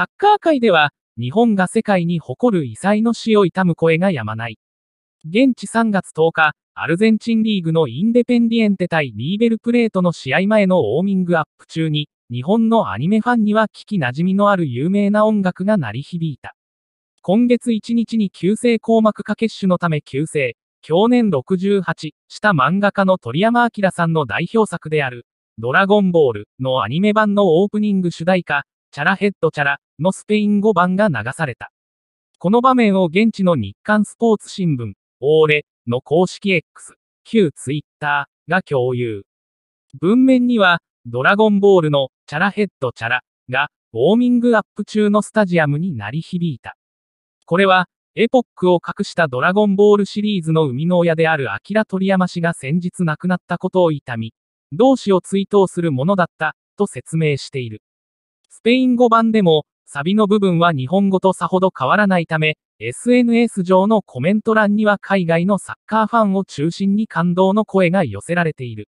サッカー界では、日本が世界に誇る異彩の死を悼む声がやまない。現地3月10日、アルゼンチンリーグのインデペンディエンテ対リーベルプレートの試合前のウォーミングアップ中に、日本のアニメファンには聞き馴染みのある有名な音楽が鳴り響いた。今月1日に急性硬膜下血腫のため急性、去年68した漫画家の鳥山明さんの代表作である、ドラゴンボールのアニメ版のオープニング主題歌、チャラヘッドチャラのスペイン語版が流された。この場面を現地の日刊スポーツ新聞、オーレの公式 X、旧ツイッターが共有。文面には、ドラゴンボールのチャラヘッドチャラがウォーミングアップ中のスタジアムに鳴り響いた。これは、エポックを隠したドラゴンボールシリーズの生みの親であるアキラヤ山氏が先日亡くなったことを痛み、同志を追悼するものだった、と説明している。スペイン語版でも、サビの部分は日本語とさほど変わらないため、SNS 上のコメント欄には海外のサッカーファンを中心に感動の声が寄せられている。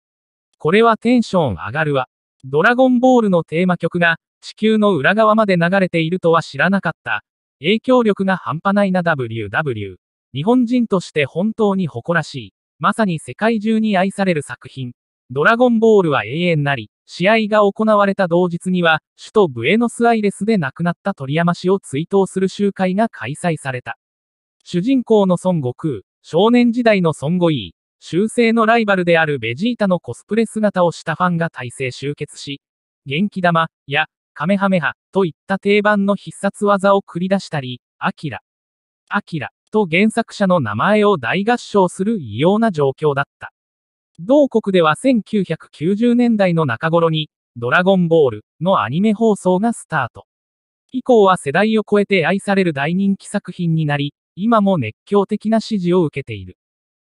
これはテンション上がるわ。ドラゴンボールのテーマ曲が地球の裏側まで流れているとは知らなかった。影響力が半端ないな WW。日本人として本当に誇らしい。まさに世界中に愛される作品。ドラゴンボールは永遠なり。試合が行われた同日には、首都ブエノスアイレスで亡くなった鳥山氏を追悼する集会が開催された。主人公の孫悟空、少年時代の孫悟意、修正のライバルであるベジータのコスプレ姿をしたファンが大勢集結し、元気玉やカメハメハといった定番の必殺技を繰り出したり、アキラ、アキラと原作者の名前を大合唱する異様な状況だった。同国では1990年代の中頃に、ドラゴンボールのアニメ放送がスタート。以降は世代を超えて愛される大人気作品になり、今も熱狂的な支持を受けている。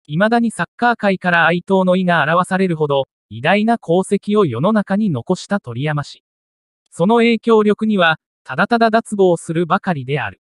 未だにサッカー界から哀悼の意が表されるほど、偉大な功績を世の中に残した鳥山氏。その影響力には、ただただ脱帽するばかりである。